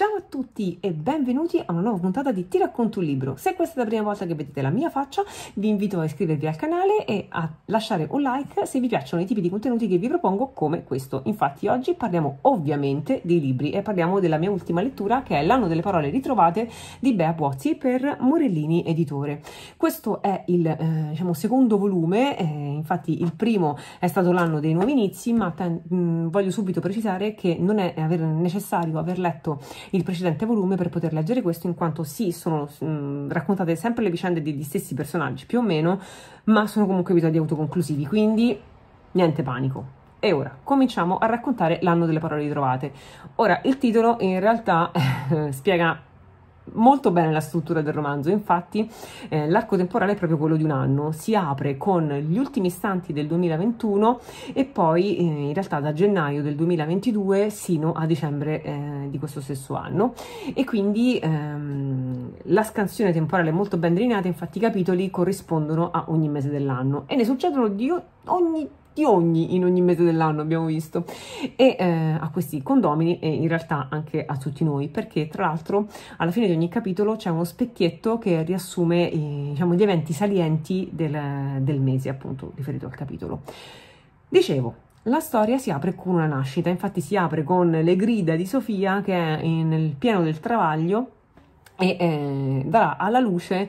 Ciao a tutti e benvenuti a una nuova puntata di Ti racconto un libro. Se questa è la prima volta che vedete la mia faccia, vi invito a iscrivervi al canale e a lasciare un like se vi piacciono i tipi di contenuti che vi propongo come questo. Infatti oggi parliamo ovviamente dei libri e parliamo della mia ultima lettura che è L'anno delle parole ritrovate di Bea Pozzi per Morellini Editore. Questo è il eh, diciamo, secondo volume, eh, infatti il primo è stato l'anno dei nuovi inizi, ma mh, mm, voglio subito precisare che non è aver necessario aver letto il precedente volume per poter leggere questo, in quanto sì, sono mh, mm, raccontate sempre le vicende degli stessi personaggi, più o meno, ma sono comunque episodi autoconclusivi, quindi niente panico. E ora cominciamo a raccontare l'anno delle parole ritrovate. Ora, il titolo in realtà eh, spiega molto bene la struttura del romanzo, infatti eh, l'arco temporale è proprio quello di un anno, si apre con gli ultimi istanti del 2021 e poi eh, in realtà da gennaio del 2022 sino a dicembre eh, di questo stesso anno e quindi ehm, la scansione temporale è molto ben delineata, infatti i capitoli corrispondono a ogni mese dell'anno e ne succedono di ogni di ogni, in ogni mese dell'anno abbiamo visto, e eh, a questi condomini e in realtà anche a tutti noi, perché tra l'altro alla fine di ogni capitolo c'è uno specchietto che riassume eh, diciamo, gli eventi salienti del, del mese, appunto riferito al capitolo. Dicevo, la storia si apre con una nascita, infatti si apre con le grida di Sofia che è nel pieno del travaglio e eh, darà alla luce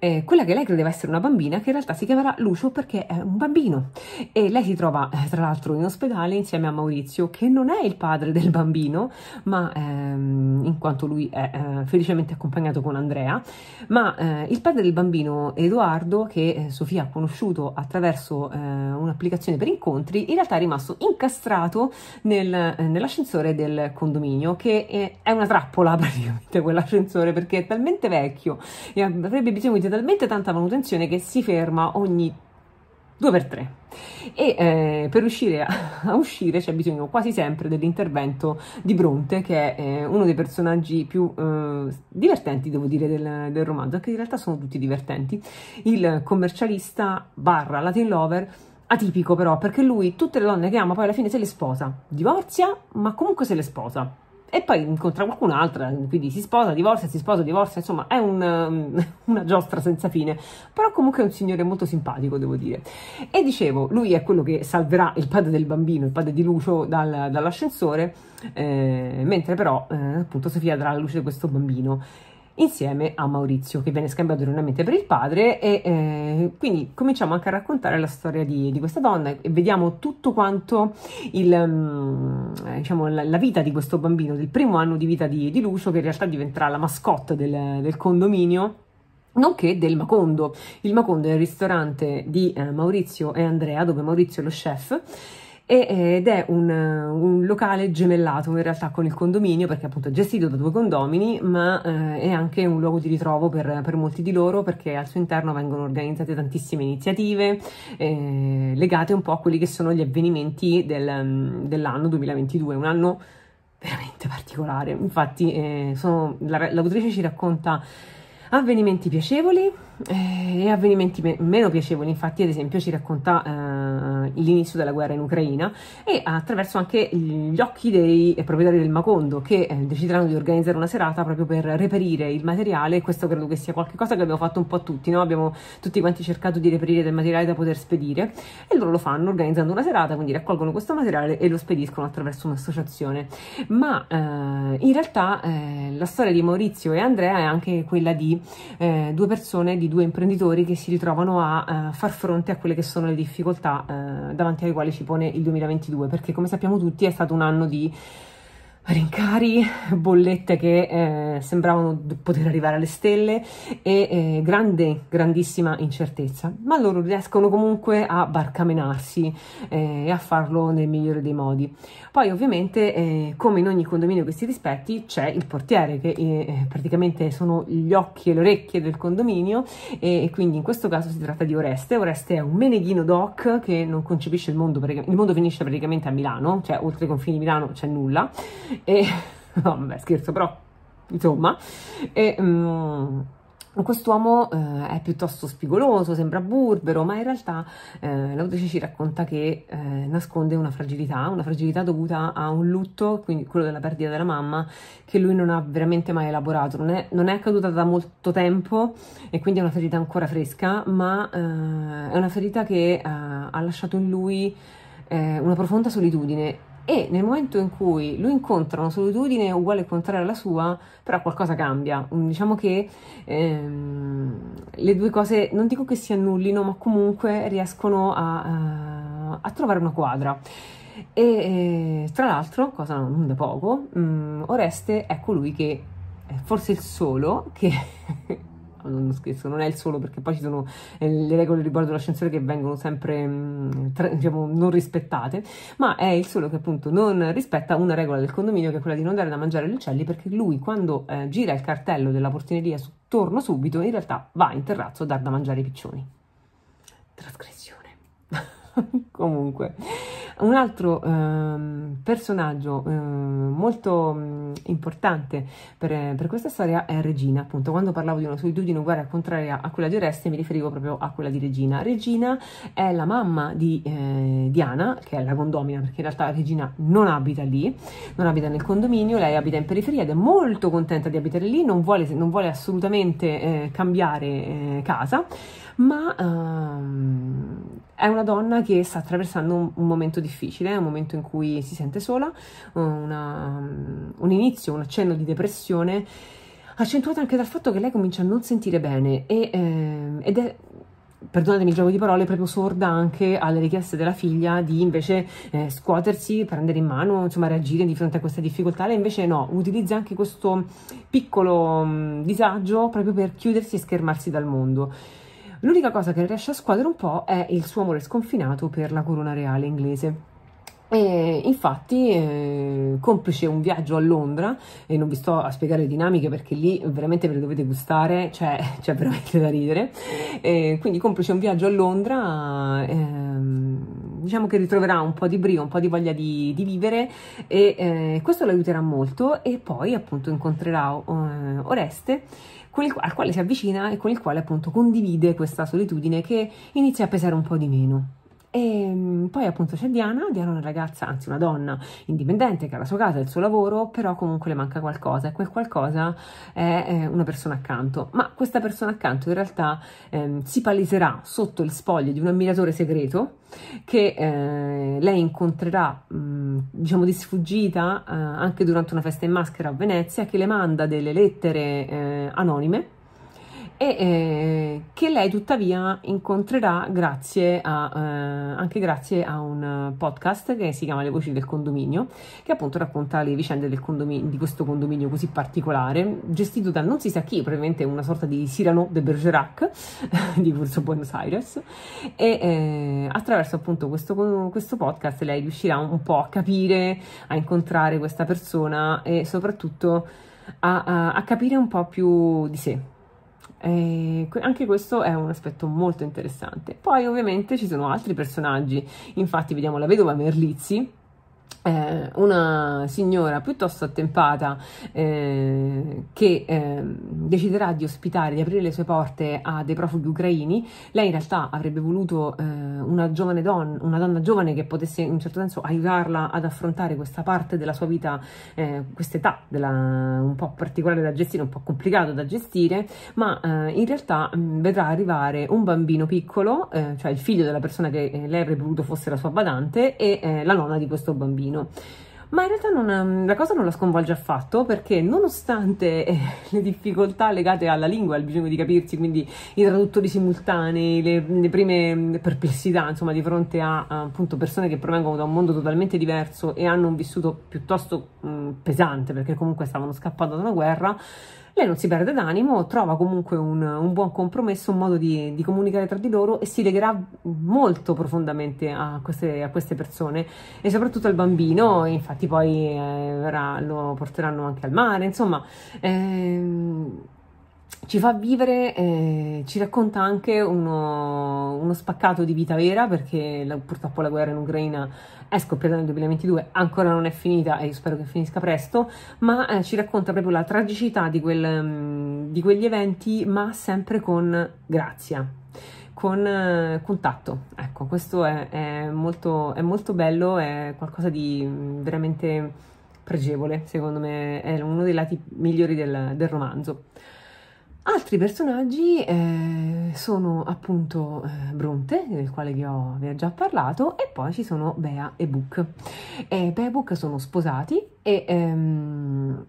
eh, quella che lei credeva essere una bambina che in realtà si chiamerà Lucio perché è un bambino e lei si trova eh, tra l'altro in ospedale insieme a Maurizio che non è il padre del bambino ma ehm, in quanto lui è eh, felicemente accompagnato con Andrea ma eh, il padre del bambino Edoardo che eh, Sofia ha conosciuto attraverso un'applicazione per incontri in realtà è rimasto incastrato nel, nell'ascensore del condominio che è, è una trappola praticamente quell'ascensore perché è talmente vecchio e avrebbe bisogno di talmente tanta manutenzione che si ferma ogni due per tre. e eh, per riuscire a, a, uscire c'è bisogno quasi sempre dell'intervento di Bronte che è eh, uno dei personaggi più eh, divertenti devo dire del, del, romanzo che in realtà sono tutti divertenti il commercialista barra latin lover atipico però perché lui tutte le donne che ama poi alla fine se le sposa divorzia ma comunque se le sposa e poi incontra qualcun'altra, quindi si sposa, divorzia, si sposa, divorzia, insomma è un, um, una giostra senza fine, però comunque è un signore molto simpatico devo dire. E dicevo, lui è quello che salverà il padre del bambino, il padre di Lucio dal, dall'ascensore, eh, mentre però eh, appunto Sofia darà la luce di questo bambino insieme a Maurizio che viene scambiato erroneamente per il padre e eh, quindi cominciamo anche a raccontare la storia di, di questa donna e vediamo tutto quanto il, mm, eh, diciamo, la, la, vita di questo bambino del primo anno di vita di, di Lucio che in realtà diventerà la mascotte del, del condominio nonché del Macondo. Il Macondo è il ristorante di eh, Maurizio e Andrea, dove Maurizio è lo chef ed è un, un, locale gemellato in realtà con il condominio perché appunto è gestito da due condomini ma eh, è anche un luogo di ritrovo per, per, molti di loro perché al suo interno vengono organizzate tantissime iniziative eh, legate un po' a quelli che sono gli avvenimenti del, dell'anno 2022, un anno veramente particolare infatti eh, sono, la, l'autrice ci racconta avvenimenti piacevoli eh, e avvenimenti me meno piacevoli. Infatti, ad esempio, ci racconta eh, l'inizio della guerra in Ucraina e attraverso anche gli occhi dei eh, proprietari del Macondo che eh, decideranno di organizzare una serata proprio per reperire il materiale. Questo credo che sia qualcosa che abbiamo fatto un po' tutti, no? abbiamo tutti quanti cercato di reperire del materiale da poter spedire e loro lo fanno organizzando una serata, quindi raccolgono questo materiale e lo spediscono attraverso un'associazione. Ma eh, in realtà eh, la storia di Maurizio e Andrea è anche quella di due persone di di due imprenditori che si ritrovano a eh, far fronte a quelle che sono le difficoltà eh, davanti alle quali ci pone il 2022, perché come sappiamo tutti è stato un anno di rincari, bollette che eh, sembravano poter arrivare alle stelle e eh, grande, grandissima incertezza, ma loro riescono comunque a barcamenarsi eh, e a farlo nel migliore dei modi. Poi ovviamente, eh, come in ogni condominio di questi rispetti, c'è il portiere che eh, eh, praticamente sono gli occhi e le orecchie del condominio e, e, quindi in questo caso si tratta di Oreste. Oreste è un meneghino doc che non concepisce il mondo, il mondo finisce praticamente a Milano, cioè oltre i confini di Milano c'è nulla e no, vabbè, scherzo, però insomma, e um, Quest'uomo eh, è piuttosto spigoloso, sembra burbero, ma in realtà eh, l'autrice ci racconta che eh, nasconde una fragilità, una fragilità dovuta a un lutto, quindi quello della perdita della mamma, che lui non ha veramente mai elaborato. Non è, non è accaduta da molto tempo e quindi è una ferita ancora fresca, ma eh, è una ferita che eh, ha lasciato in lui eh, una profonda solitudine e nel momento in cui lui incontra una solitudine uguale e contraria alla sua, però qualcosa cambia. Mm, diciamo che ehm, le due cose non dico che si annullino, ma comunque riescono a, a, eh, a trovare una quadra. E eh, tra l'altro, cosa non da poco, mh, mm, Oreste è colui che è forse il solo che non scherzo, non è il solo perché poi ci sono eh, le regole riguardo l'ascensore che vengono sempre mm, tra, diciamo, non rispettate, ma è il solo che appunto non rispetta una regola del condominio che è quella di non dare da mangiare agli uccelli perché lui quando eh, gira il cartello della portineria su torno subito, in realtà va in terrazzo a dar da mangiare i piccioni. Trasgressione. Comunque. Un altro ehm, personaggio ehm, molto mh, importante per, per, questa storia è Regina, appunto quando parlavo di una solitudine uguale a contraria a quella di Oreste mi riferivo proprio a quella di Regina. Regina è la mamma di eh, Diana, che è la condomina, perché in realtà Regina non abita lì, non abita nel condominio, lei abita in periferia ed è molto contenta di abitare lì, non vuole, non vuole assolutamente eh, cambiare eh, casa ma um, è una donna che sta attraversando un, un, momento difficile, un momento in cui si sente sola, una, un inizio, un accenno di depressione, accentuato anche dal fatto che lei comincia a non sentire bene e, eh, ed è perdonatemi il gioco di parole, proprio sorda anche alle richieste della figlia di invece eh, scuotersi, prendere in mano, insomma reagire di fronte a questa difficoltà, lei invece no, utilizza anche questo piccolo mh, disagio proprio per chiudersi e schermarsi dal mondo. L'unica cosa che riesce a squadrare un po' è il suo amore sconfinato per la corona reale inglese. E infatti, eh, complice un viaggio a Londra, e non vi sto a spiegare le dinamiche perché lì veramente ve le dovete gustare, cioè c'è veramente da ridere. E quindi, complice un viaggio a Londra, ehm, diciamo che ritroverà un po' di brio, un po' di voglia di, di vivere, e eh, questo lo aiuterà molto. E poi, appunto, incontrerà eh, Oreste il, al quale si avvicina e con il quale appunto condivide questa solitudine che inizia a pesare un po' di meno. E ehm, poi appunto c'è Diana, Diana è una ragazza, anzi una donna indipendente che ha la sua casa, il suo lavoro, però comunque le manca qualcosa e quel qualcosa è, è eh, una persona accanto. Ma questa persona accanto in realtà ehm, si paleserà sotto il spoglio di un ammiratore segreto che eh, lei incontrerà, mh, mm, diciamo di sfuggita, eh, anche durante una festa in maschera a Venezia, che le manda delle lettere eh, anonime e eh, che lei tuttavia incontrerà grazie a, eh, anche grazie a un podcast che si chiama Le voci del condominio, che appunto racconta le vicende condomin- di questo condominio così particolare, gestito da non si sa chi, probabilmente una sorta di Cyrano de Bergerac di Corso Buenos Aires, e eh, attraverso appunto questo, questo, podcast lei riuscirà un po' a capire, a incontrare questa persona e soprattutto a, a, a capire un po' più di sé eh, anche questo è un aspetto molto interessante. Poi ovviamente ci sono altri personaggi, infatti vediamo la vedova Merlizzi, eh, una signora piuttosto attempata eh, che eh, deciderà di ospitare, di aprire le sue porte a dei profughi ucraini. Lei in realtà avrebbe voluto eh, una giovane donna, una donna giovane che potesse in un certo senso aiutarla ad affrontare questa parte della sua vita, eh, questa età della, un po' particolare da gestire, un po' complicata da gestire, ma eh, in realtà mh, mm, vedrà arrivare un bambino piccolo, cioè il figlio della persona che lei avrebbe voluto fosse la sua badante e la nonna di questo bambino piccolino ma in realtà non, ehm, la cosa non la sconvolge affatto perché nonostante eh, le difficoltà legate alla lingua, al bisogno di capirsi, quindi i traduttori simultanei, le, le prime mm, perplessità insomma, di fronte a, a appunto, persone che provengono da un mondo totalmente diverso e hanno un vissuto piuttosto mh, mm, pesante perché comunque stavano scappando da una guerra, lei non si perde d'animo, trova comunque un, un buon compromesso, un modo di, di, comunicare tra di loro e si legherà molto profondamente a queste, a queste persone e soprattutto al bambino, infatti poi eh, verrà, lo porteranno anche al mare, insomma... Ehm, ci fa vivere, eh, ci racconta anche uno, uno, spaccato di vita vera perché la, purtroppo la guerra in Ucraina è scoppiata nel 2022, ancora non è finita e io spero che finisca presto, ma eh, ci racconta proprio la tragicità di, quel, mm, di quegli eventi ma sempre con grazia con eh, contatto. Ecco, questo è, è, molto, è, molto, bello, è qualcosa di mm, veramente pregevole, secondo me è uno dei lati migliori del, del romanzo. Altri personaggi eh, sono appunto eh, Bronte, del quale vi ho, vi ho, già parlato, e poi ci sono Bea e Book. Eh, Bea e Book sono sposati e ehm,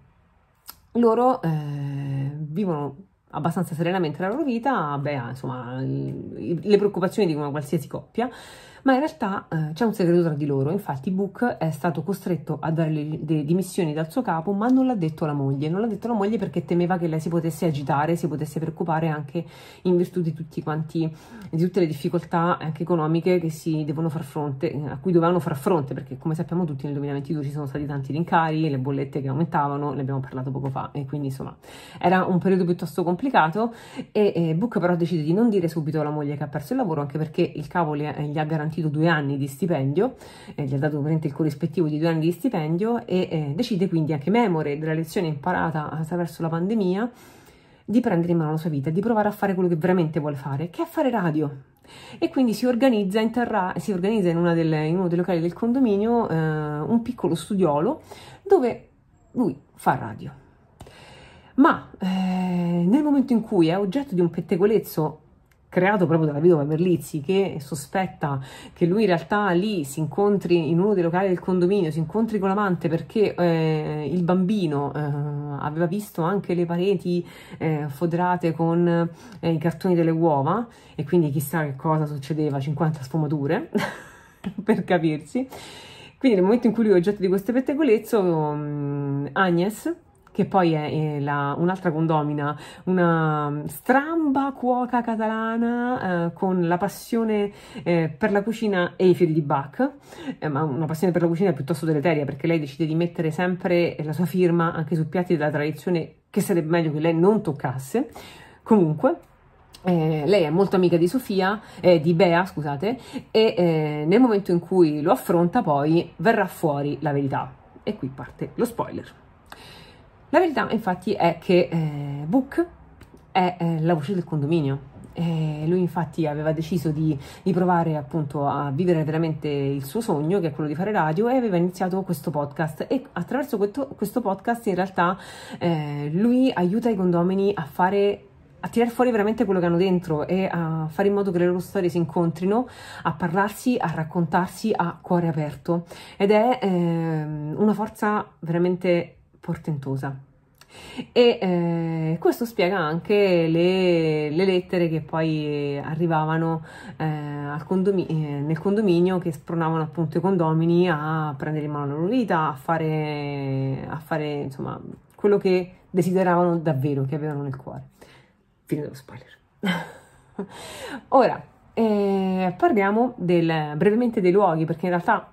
loro eh, vivono abbastanza serenamente la loro vita, Bea, insomma, le preoccupazioni di una qualsiasi coppia, ma in realtà eh, c'è un segreto tra di loro, infatti Book è stato costretto a dare le, le dimissioni dal suo capo, ma non l'ha detto alla moglie, non l'ha detto alla moglie perché temeva che lei si potesse agitare, si potesse preoccupare anche in virtù di, quanti, di tutte le difficoltà anche economiche che si devono far fronte, eh, a cui dovevano far fronte, perché come sappiamo tutti nel 2022 ci sono stati tanti rincari, le bollette che aumentavano, ne abbiamo parlato poco fa, e quindi insomma era un periodo piuttosto complicato e, e eh, Book però decide di non dire subito alla moglie che ha perso il lavoro, anche perché il capo le, gli ha garantito garantito due anni di stipendio, eh, gli ha dato il corrispettivo di due anni di stipendio e eh, decide quindi anche memore della lezione imparata attraverso la pandemia di prendere in mano la sua vita, di provare a fare quello che veramente vuole fare, che è fare radio. E quindi si organizza in, terra, si organizza in, delle, in uno dei locali del condominio eh, un piccolo studiolo dove lui fa radio. Ma eh, nel momento in cui è oggetto di un pettegolezzo creato proprio dalla vedova Merlizzi che sospetta che lui in realtà lì si incontri in uno dei locali del condominio, si incontri con l'amante perché eh, il bambino eh, aveva visto anche le pareti eh, foderate con eh, i cartoni delle uova e quindi chissà che cosa succedeva, 50 sfumature per capirsi. Quindi nel momento in cui lui è oggetto di questo pettegolezzo, mm, Agnes che poi è, è eh, la, un'altra condomina, una stramba cuoca catalana eh, con la passione eh, per la cucina e i fiori di Bach, eh, ma una passione per la cucina è piuttosto deleteria perché lei decide di mettere sempre la sua firma anche su piatti della tradizione che sarebbe meglio che lei non toccasse. Comunque, eh, lei è molto amica di Sofia, eh, di Bea, scusate, e eh, nel momento in cui lo affronta poi verrà fuori la verità. E qui parte lo spoiler. La verità infatti è che eh, Book è eh, la voce del condominio. E lui infatti aveva deciso di, di, provare appunto a vivere veramente il suo sogno, che è quello di fare radio, e aveva iniziato questo podcast. E attraverso questo, questo podcast in realtà eh, lui aiuta i condomini a fare a tirare fuori veramente quello che hanno dentro e a fare in modo che le loro storie si incontrino, a parlarsi, a raccontarsi a cuore aperto. Ed è eh, una forza veramente portentosa. E eh, questo spiega anche le, le, lettere che poi arrivavano eh, condomi eh, nel condominio che spronavano appunto i condomini a prendere in mano la loro vita, a fare, a fare insomma quello che desideravano davvero, che avevano nel cuore. Fine dello spoiler. Ora, eh, parliamo del, brevemente dei luoghi, perché in realtà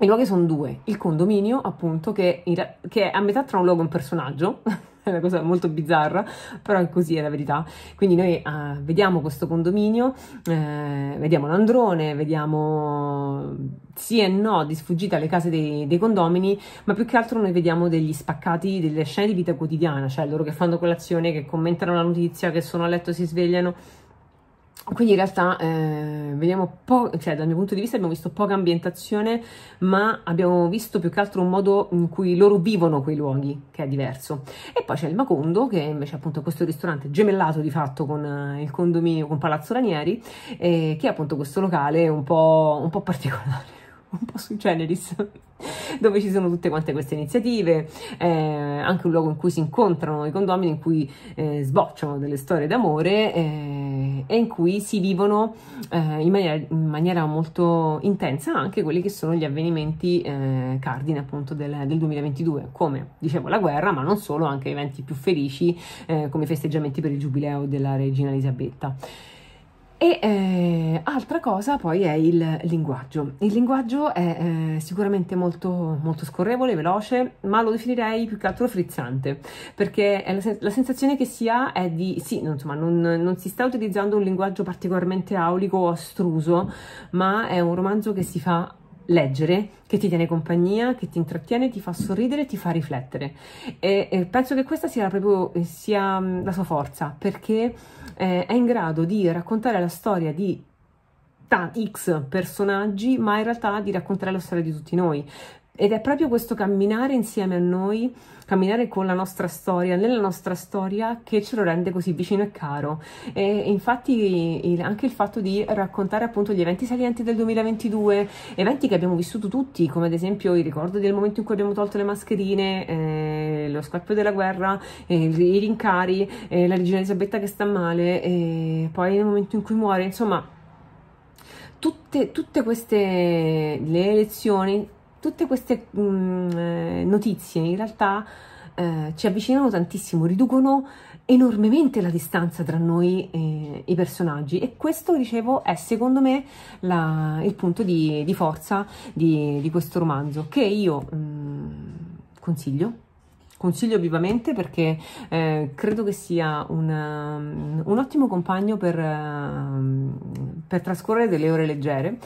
i luoghi sono due, il condominio appunto che, in, che è a metà tra un luogo e un personaggio, è una cosa molto bizzarra, però è così è la verità. Quindi noi uh, vediamo questo condominio, eh, vediamo l'androne, vediamo sì e no di sfuggita le case dei, dei, condomini, ma più che altro noi vediamo degli spaccati, delle scene di vita quotidiana, cioè loro che fanno colazione, che commentano la notizia, che sono a letto, si svegliano. Quindi in realtà eh, vediamo cioè dal mio punto di vista abbiamo visto poca ambientazione, ma abbiamo visto più che altro un modo in cui loro vivono quei luoghi, che è diverso. E poi c'è il Macondo, che invece è appunto questo ristorante gemellato di fatto con eh, il condominio, con Palazzo Ranieri, eh, che è appunto questo locale un po', un po particolare un po' su generis, dove ci sono tutte quante queste iniziative, eh, anche un luogo in cui si incontrano i condomini, in cui eh, sbocciano delle storie d'amore. Eh, e in cui si vivono eh, in, maniera, in, maniera, molto intensa anche quelli che sono gli avvenimenti eh, cardine appunto del, del, 2022, come dicevo la guerra, ma non solo, anche eventi più felici eh, come i festeggiamenti per il giubileo della regina Elisabetta. E eh, altra cosa poi è il linguaggio. Il linguaggio è eh, sicuramente molto, molto, scorrevole, veloce, ma lo definirei più che altro frizzante, perché la, sen la, sensazione che si ha è di, sì, insomma, non, non, si sta utilizzando un linguaggio particolarmente aulico o astruso, ma è un romanzo che si fa leggere, che ti tiene compagnia, che ti intrattiene, ti fa sorridere, ti fa riflettere. E, e penso che questa sia proprio eh, sia mm, la sua forza, perché eh, è in grado di raccontare la storia di X personaggi, ma in realtà di raccontare la storia di tutti noi. Ed è proprio questo camminare insieme a noi, camminare con la nostra storia, nella nostra storia, che ce lo rende così vicino e caro. E infatti anche il fatto di raccontare appunto gli eventi salienti del 2022, eventi che abbiamo vissuto tutti, come ad esempio i ricordi del momento in cui abbiamo tolto le mascherine, eh, lo scoppio della guerra, eh, i rincari, eh, la regina Elisabetta che sta male, e poi il momento in cui muore, insomma... Tutte, tutte queste le lezioni tutte queste mh, mm, eh, notizie in realtà eh, ci avvicinano tantissimo, riducono enormemente la distanza tra noi e i personaggi e questo, dicevo, è secondo me la, il punto di, di forza di, di, questo romanzo che io mh, mm, consiglio. Consiglio vivamente perché eh, credo che sia un, mm, un ottimo compagno per, eh, per trascorrere delle ore leggere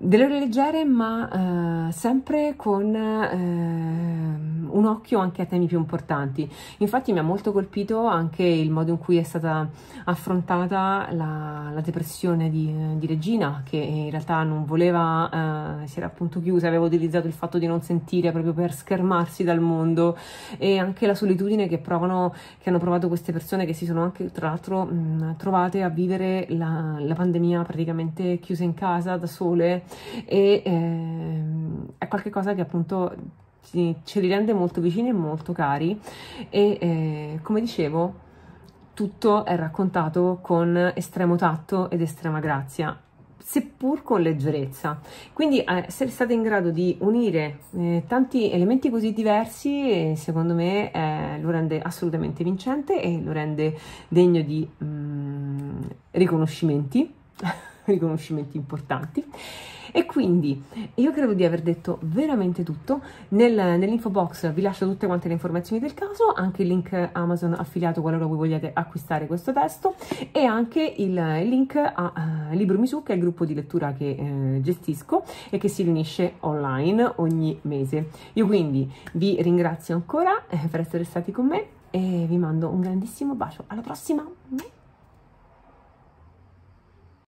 delle ore leggere ma eh, sempre con eh, un occhio anche a temi più importanti infatti mi ha molto colpito anche il modo in cui è stata affrontata la, la depressione di, di, Regina che in realtà non voleva eh, si era appunto chiusa aveva utilizzato il fatto di non sentire proprio per schermarsi dal mondo e anche la solitudine che provano che hanno provato queste persone che si sono anche tra l'altro mh, trovate a vivere la, la pandemia praticamente chiuse in casa da sole e ehm, è qualcosa che appunto ci, ce li rende molto vicini e molto cari e eh, come dicevo tutto è raccontato con estremo tatto ed estrema grazia seppur con leggerezza. Quindi essere eh, stata in grado di unire eh, tanti elementi così diversi, eh, secondo me eh, lo rende assolutamente vincente e lo rende degno di mm, riconoscimenti, riconoscimenti importanti. E quindi io credo di aver detto veramente tutto. Nel, nell'info box vi lascio tutte quante le informazioni del caso, anche il link Amazon affiliato qualora voi vogliate acquistare questo testo e anche il link a uh, Libro Misu, che è il gruppo di lettura che eh, gestisco e che si riunisce online ogni mese. Io quindi vi ringrazio ancora eh, per essere stati con me e vi mando un grandissimo bacio. Alla prossima!